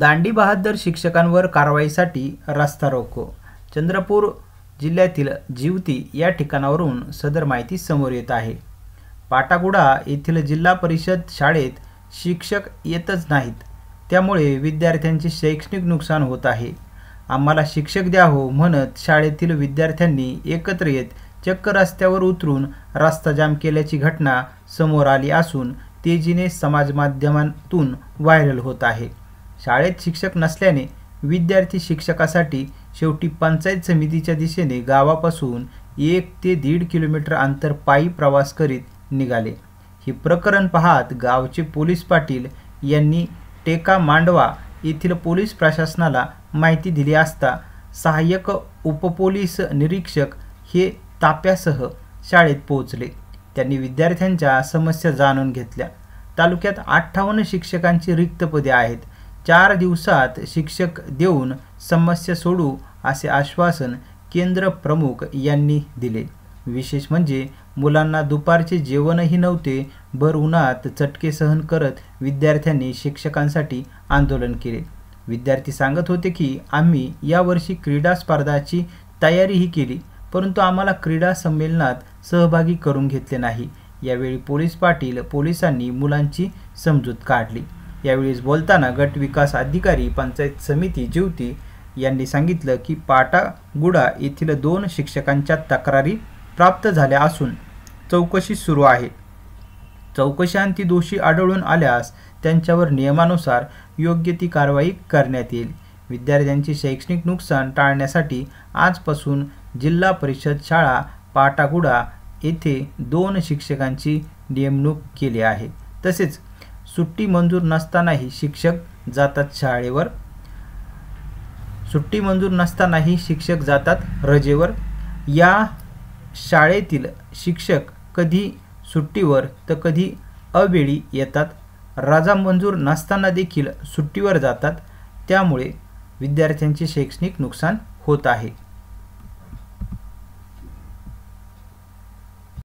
दांडी बहादर शिक्षकांवर कारवाईसाठी रास्ता रोको चंद्रपूर जिल्ह्यातील जिवती या ठिकाणावरून सदर माहिती समोर येत आहे पाटागुडा येथील जिल्हा परिषद शाळेत शिक्षक येतच नाहीत त्यामुळे विद्यार्थ्यांचे शैक्षणिक नुकसान होत आहे आम्हाला शिक्षक द्या हो म्हणत शाळेतील विद्यार्थ्यांनी एकत्र येत चक्क रस्त्यावर उतरून रस्ता जाम केल्याची घटना समोर आली असून तेजीने समाजमाध्यमांतून व्हायरल होत आहे शाळेत शिक्षक नसल्याने विद्यार्थी शिक्षकासाठी शेवटी पंचायत समितीच्या दिशेने गावापासून एक ते दीड किलोमीटर अंतर पायी प्रवास करीत निघाले हे प्रकरण पाहत गावचे पोलीस पाटील यांनी टेका मांडवा येथील पोलीस प्रशासनाला माहिती दिली असता सहाय्यक उपपोलीस निरीक्षक हे ताप्यासह शाळेत पोहोचले त्यांनी विद्यार्थ्यांच्या समस्या जाणून घेतल्या तालुक्यात अठ्ठावन्न शिक्षकांची रिक्त पदे आहेत चार दिवसात शिक्षक देऊन समस्या सोडू असे आश्वासन केंद्र प्रमुख यांनी दिले विशेष म्हणजे मुलांना दुपारचे जेवणही नव्हते भर उन्हात चटके सहन करत विद्यार्थ्यांनी शिक्षकांसाठी आंदोलन केले विद्यार्थी सांगत होते की आम्ही यावर्षी क्रीडा स्पर्धाची तयारीही केली परंतु आम्हाला क्रीडा संमेलनात सहभागी करून घेतले नाही यावेळी पोलीस पाटील पोलिसांनी मुलांची समजूत काढली यावेळी बोलताना गट विकास अधिकारी पंचायत समिती जीवती यांनी सांगितलं की पाटागुडा येथील दोन शिक्षकांच्या तक्रारी प्राप्त झाल्या असून चौकशी सुरू आहे चौकशांती दोषी आढळून आल्यास त्यांच्यावर नियमानुसार योग्य ती कारवाई करण्यात येईल विद्यार्थ्यांची शैक्षणिक नुकसान टाळण्यासाठी आजपासून जिल्हा परिषद शाळा पाटागुडा येथे दोन शिक्षकांची नेमणूक केली आहे तसेच सुट्टी मंजूर नसतानाही शिक्षक जातात शाळेवर सुट्टी मंजूर नसतानाही शिक्षक जातात रजेवर या शाळेतील शिक्षक कधी सुट्टीवर तर कधी अवेळी येतात रजा मंजूर नसताना देखील सुट्टीवर जातात त्यामुळे विद्यार्थ्यांचे शैक्षणिक नुकसान होत आहे